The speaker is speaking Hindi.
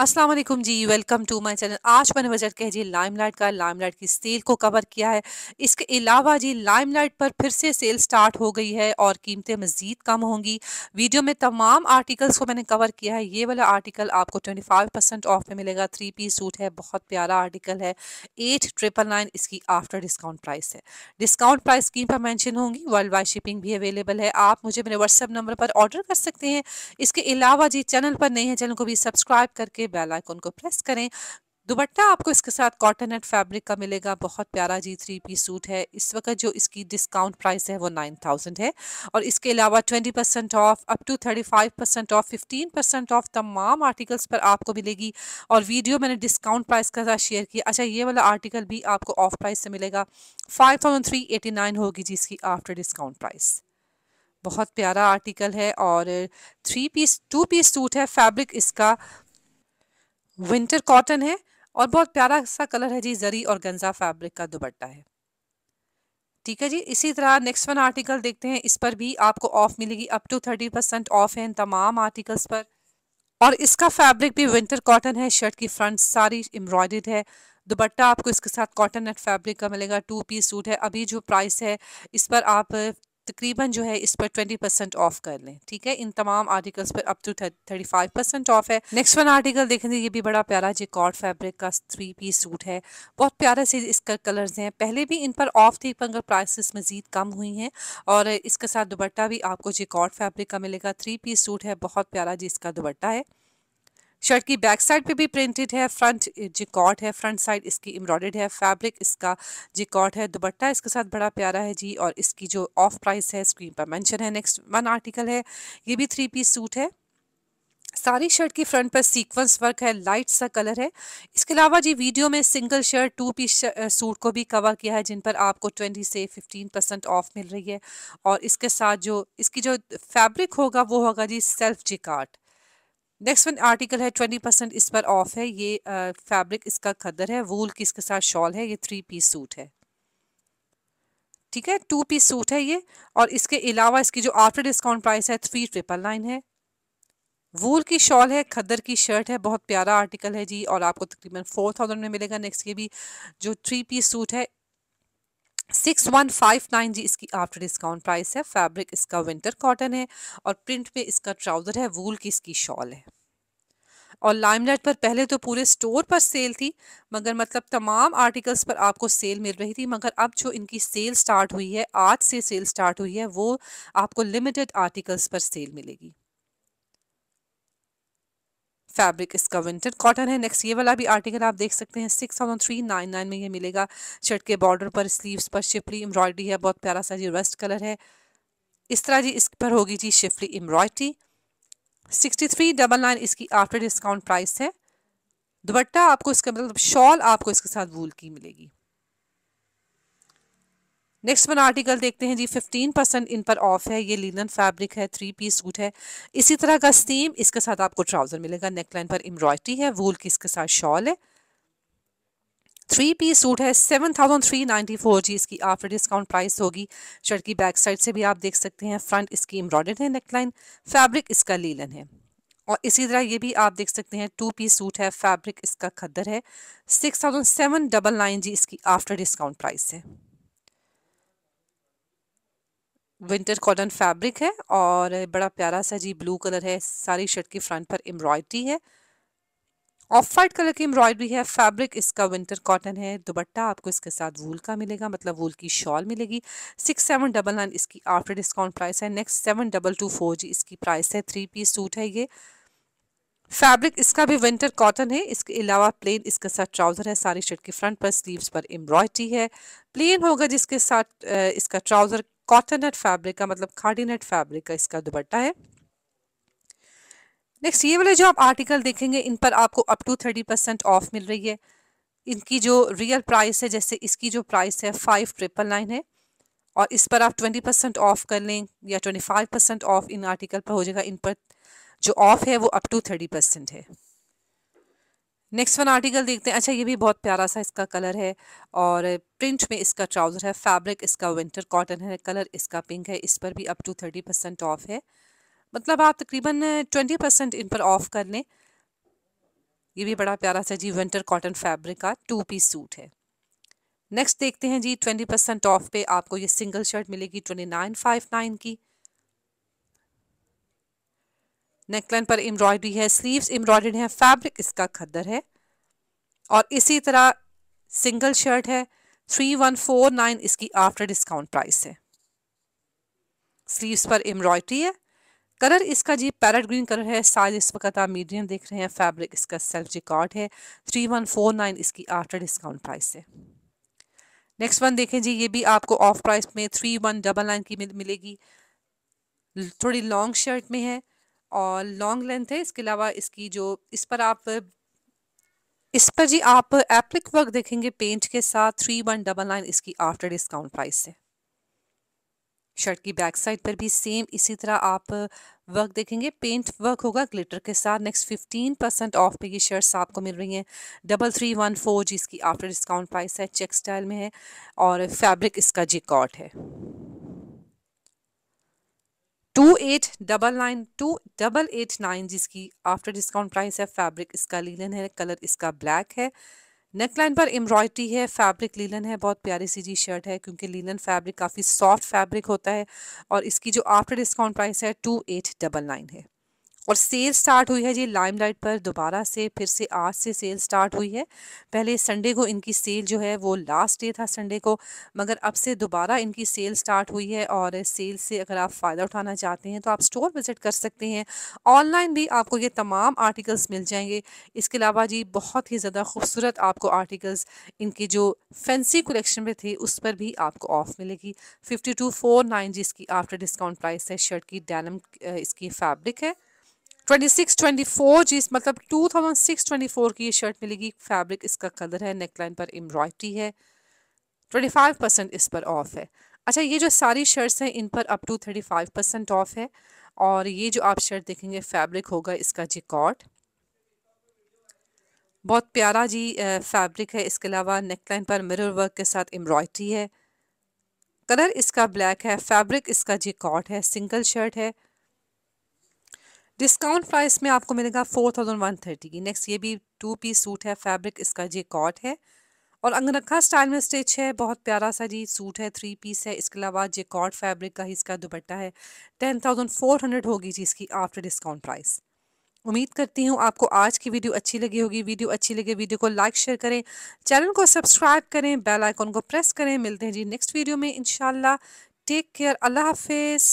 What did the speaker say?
Aslam ji welcome to my channel आज मैंने बजट कह जी लाइट का लाइम लाइट की सेल को कवर किया है इसके अलावा जी लाइम लाइट पर फिर से सेल स्टार्ट हो गई है और कीमतें मज़ीद कम होंगी वीडियो में तमाम आर्टिकल्स को मैंने कवर किया है ये वाला आर्टिकल आपको 25 परसेंट ऑफ में मिलेगा थ्री पीस सूट है बहुत प्यारा आर्टिकल है एट ट्रिपल नाइन इसकी आफ्टर डिस्काउंट प्राइस है डिस्काउंट प्राइस स्कीम पर मैंशन होंगी वर्ल्ड वाइड शिपिंग भी अवेलेबल है आप मुझे मेरे व्हाट्सअप नंबर पर ऑर्डर कर सकते हैं इसके अलावा जी चैनल पर नए हैं चैनल को भी सब्सक्राइब करके बेल आइकॉन को प्रेस करें दुपट्टा आपको इसके साथ कॉटन एंड फैब्रिक का मिलेगा बहुत प्यारा जी थ्री पी सूट है इस वक्त जो इसकी डिस्काउंट प्राइस है वो नाइन थाउजेंड है और इसके अलावा twenty percent off up to thirty five percent off fifteen percent off तमाम आर्टिकल्स पर आपको मिलेगी और वीडियो मैंने डिस्काउंट प्राइस के साथ शेयर किया अच्छा ये वाला आर्टिकल भी आपको ऑफ प्राइस से मिलेगा फाइव होगी जी इसकी आफ्टर डिस्काउंट प्राइस बहुत प्यारा आर्टिकल है और three piece two piece suit है फैब्रिक इसका विंटर कॉटन है और बहुत प्यारा सा कलर है जी जरी और गंजा फैब्रिक का दुपट्टा है ठीक है जी इसी तरह नेक्स्ट वन आर्टिकल देखते हैं इस पर भी आपको ऑफ मिलेगी up to thirty percent off है इन तमाम आर्टिकल्स पर और इसका फैब्रिक भी विंटर कॉटन है शर्ट की फ्रंट सारी एम्ब्रॉयड है दुपट्टा आपको इसके साथ कॉटन नेट फैब्रिक का मिलेगा टू पीस सूट है अभी जो प्राइस है इस पर आप तकरीबन जो है इस पर ट्वेंटी परसेंट ऑफ कर लें ठीक है इन तमाम आर्टिकल्स पर up to thirty five percent off है नेक्स्ट वन आर्टिकल देखेंगे ये भी बड़ा प्यारा जी कॉर्ड फैब्रिक का थ्री पीस सूट है बहुत प्यारा से इसका कलर्स हैं पहले भी इन पर ऑफ थी मगर प्राइसेस मज़ीद कम हुई हैं और इसके साथ दुबट्टा भी आपको जी कॉर्ड फैब्रिक का मिलेगा थ्री पीस सूट है बहुत प्यारा जी इसका दुबट्टा है शर्ट की बैक साइड पे भी प्रिंटेड है फ्रंट जिकॉट है फ्रंट साइड इसकी एम्ब्रॉयड है फैब्रिक इसका जिकॉट है दुपट्टा इसके साथ बड़ा प्यारा है जी और इसकी जो ऑफ प्राइस है स्क्रीन पर मेंशन है नेक्स्ट वन आर्टिकल है ये भी थ्री पीस सूट है सारी शर्ट की फ्रंट पर सीक्वेंस वर्क है लाइट सा कलर है इसके अलावा जी वीडियो में single shirt two piece suit को भी कवर किया है जिन पर आपको 20 से 15 परसेंट ऑफ मिल रही है और इसके साथ जो इसकी जो फैब्रिक होगा वो होगा जी self jacquard next one article है ट्वेंटी परसेंट इस पर ऑफ है ये फैब्रिक इसका खदर है वूल की इसके साथ शॉल है ये थ्री पीस सूट है ठीक है टू पीस सूट है ये और इसके अलावा इसकी जो आफ्टर डिस्काउंट प्राइस है थ्री ट्रिपल नाइन है वूल की शॉल है खदर की शर्ट है बहुत प्यारा आर्टिकल है जी और आपको तकरीबन फोर थाउजेंड में मिलेगा नेक्स्ट ये भी जो थ्री पीस सूट है सिक्स वन फाइव नाइन जी इसकी आफ्टर डिस्काउंट प्राइस है फैब्रिक इसका विंटर कॉटन है और प्रिंट में इसका ट्राउज़र है वूल की इसकी शॉल है और लाइमलाइट पर पहले तो पूरे स्टोर पर सेल थी मगर मतलब तमाम आर्टिकल्स पर आपको सेल मिल रही थी मगर अब जो इनकी सेल स्टार्ट हुई है आज से सेल स्टार्ट हुई है वो आपको लिमिटेड आर्टिकल्स पर सेल मिलेगी फैब्रिक इसका विंटेड कॉटन है नेक्स्ट ये वाला भी आर्टिकल आप देख सकते हैं six thousand three nine nine में ये मिलेगा शर्ट के बॉर्डर पर स्लीव्स पर शिफली एम्ब्रॉयडरी है बहुत प्यारा सा जी रेस्ट कलर है इस तरह जी इस पर होगी जी schiffli embroidery sixty three double nine इसकी आफ्टर डिस्काउंट प्राइस है दुपट्टा आपको इसका मतलब शॉल आपको इसके साथ वूल की मिलेगी नेक्स्ट वन आर्टिकल देखते हैं जी 15 परसेंट इन पर ऑफ है ये लीलन फैब्रिक है थ्री पीस सूट है इसी तरह का सेम इसके साथ आपको ट्राउजर मिलेगा नेकलाइन पर एम्ब्रॉयडरी है वूल की इसके साथ शॉल है थ्री पीस सूट है seven thousand three ninety four जी इसकी आफ्टर डिस्काउंट प्राइस होगी शर्ट की बैक साइड से भी आप देख सकते हैं फ्रंट इसकी एम्ब्रॉयडर्ड है नेकलाइन फैब्रिक इसका लीलन है और इसी तरह ये भी आप देख सकते हैं टू पीस सूट है फैब्रिक इसका खद्दर है six thousand seven double nine जी इसकी आफ्टर डिस्काउंट प्राइस है विंटर कॉटन फैब्रिक है और बड़ा प्यारा सा जी ब्लू कलर है सारी शर्ट की फ्रंट पर एम्ब्रॉयडरी है ऑफ वाइट कलर की एम्ब्रॉयडरी है फैब्रिक इसका विंटर कॉटन है दुपट्टा आपको इसके साथ वूल का मिलेगा मतलब वूल की शॉल मिलेगी सिक्स सेवन डबल नाइन इसकी आफ्टर डिस्काउंट प्राइस है next seven double two four जी इसकी प्राइस है थ्री पीस सूट है ये फैब्रिक इसका भी विंटर कॉटन है इसके अलावा प्लेन इसके साथ ट्राउज़र है सारी शर्ट की फ्रंट पर स्लीव्स पर एम्ब्रॉयडरी है प्लेन होगा जिसके साथ इसका ट्राउज़र कॉटनट फैब्रिक का मतलब कार्डिनेट फैब्रिक का इसका दुपट्टा है नेक्स्ट ये वाले जो आप आर्टिकल देखेंगे इन पर आपको up to thirty percent off मिल रही है इनकी जो रियल प्राइस है जैसे इसकी जो प्राइस है फाइव ट्रिपल नाइन है और इस पर आप ट्वेंटी परसेंट ऑफ कर लें या ट्वेंटी फाइव परसेंट ऑफ इन आर्टिकल पर हो जाएगा इन पर जो ऑफ है वो अप टू थर्टी परसेंट है नेक्स्ट वन आर्टिकल देखते हैं अच्छा ये भी बहुत प्यारा सा इसका कलर है और प्रिंट में इसका ट्राउज़र है फैब्रिक इसका विंटर कॉटन है कलर इसका पिंक है इस पर भी up to thirty percent off है मतलब आप तकरीबन ट्वेंटी परसेंट इन पर ऑफ कर लें ये भी बड़ा प्यारा सा जी विंटर कॉटन फैब्रिक का टू पीस सूट है नेक्स्ट देखते हैं जी ट्वेंटी परसेंट ऑफ पे आपको ये सिंगल शर्ट मिलेगी ट्वेंटी नाइन फाइव नाइन की नेकलाइन पर एम्ब्रॉयडरी है स्लीव्स एम्ब्रॉयडर्ड है फैब्रिक इसका खद्दर है और इसी तरह सिंगल शर्ट है थ्री वन फोर नाइन इसकी आफ्टर डिस्काउंट प्राइस है स्लीव्स पर एम्ब्रॉयडरी है कलर इसका जी पैरट ग्रीन कलर है साइज इस वक्त आप मीडियम देख रहे हैं फैब्रिक इसका सेल्फ रिकॉर्ड है थ्री वन फोर नाइन इसकी आफ्टर डिस्काउंट प्राइस है नेक्स्ट वन देखें जी ये भी आपको ऑफ प्राइस में थ्री वन डबल नाइन की मिलेगी थोड़ी लॉन्ग शर्ट में है और लॉन्ग लेंथ है इसके अलावा इसकी जो इस पर आप इस पर जी आप एप्लिक वर्क देखेंगे पेंट के साथ थ्री वन डबल नाइन इसकी आफ्टर डिस्काउंट प्राइस है शर्ट की बैक साइड पर भी सेम इसी तरह आप वर्क देखेंगे पेंट वर्क होगा ग्लिटर के साथ नेक्स्ट फिफ्टीन परसेंट ऑफ पे ये शर्ट्स आपको मिल रही हैं डबल थ्री वन फोर जी इसकी आफ्टर डिस्काउंट प्राइस है चेक स्टाइल में है और फैब्रिक इसका जी कॉट है two eight double nine two double eight nine जिसकी आफ्टर डिस्काउंट प्राइस है फैब्रिक इसका लीलन है कलर इसका ब्लैक है नेक लाइन पर एम्ब्रॉयडरी है फैब्रिक लीलन है बहुत प्यारी सी जी शर्ट है क्योंकि लीलन फैब्रिक काफ़ी सॉफ्ट फैब्रिक होता है और इसकी जो आफ्टर डिस्काउंट प्राइस है टू एट डबल नाइन है और सेल स्टार्ट हुई है जी लाइमलाइट पर दोबारा से फिर से आज से सेल स्टार्ट हुई है पहले संडे को इनकी सेल जो है वो लास्ट डे था संडे को मगर अब से दोबारा इनकी सेल स्टार्ट हुई है और सेल से अगर आप फ़ायदा उठाना चाहते हैं तो आप स्टोर विज़िट कर सकते हैं ऑनलाइन भी आपको ये तमाम आर्टिकल्स मिल जाएंगे इसके अलावा जी बहुत ही ज़्यादा खूबसूरत आपको आर्टिकल्स इनके जो फैंसी कलेक्शन में थे उस पर भी आपको ऑफ मिलेगी फिफ्टी टू फोर नाइन जी इसकी आफ्टर डिस्काउंट प्राइस है शर्ट की डैनम इसकी फैब्रिक है ट्वेंटी सिक्स ट्वेंटी फोर जी मतलब two thousand six twenty four की ये शर्ट मिलेगी फैब्रिक इसका कलर है नेकलाइन पर एम्ब्रॉयडरी है ट्वेंटी फाइव परसेंट इस पर ऑफ है अच्छा ये जो सारी शर्ट्स हैं इन पर up to thirty five percent off है और ये जो आप शर्ट देखेंगे फैब्रिक होगा इसका जिकॉट बहुत प्यारा जी फैब्रिक है इसके अलावा नेकलाइन पर मिरर वर्क के साथ एम्ब्रॉयड्री है कलर इसका ब्लैक है फैब्रिक इसका जिकॉट है सिंगल शर्ट है डिस्काउंट प्राइस में आपको मिलेगा फोर थाउजेंड वन थर्टी की नेक्स्ट ये भी टू पीस सूट है फैब्रिक इसका जी कॉट है और अंगरखा स्टाइल में स्टिच है बहुत प्यारा सा जी सूट है थ्री पीस है इसके अलावा जे कॉट फैब्रिक का ही इसका दुपट्टा है टेन थाउजेंड फोर हंड्रेड होगी जी इसकी आफ्टर डिस्काउंट प्राइस उम्मीद करती हूँ आपको आज की वीडियो अच्छी लगी होगी वीडियो अच्छी लगे वीडियो को लाइक शेयर करें चैनल को सब्सक्राइब करें बेल आइकॉन को प्रेस करें मिलते हैं जी नेक्स्ट वीडियो में इंशाल्लाह टेक केयर अल्लाह हाफिज़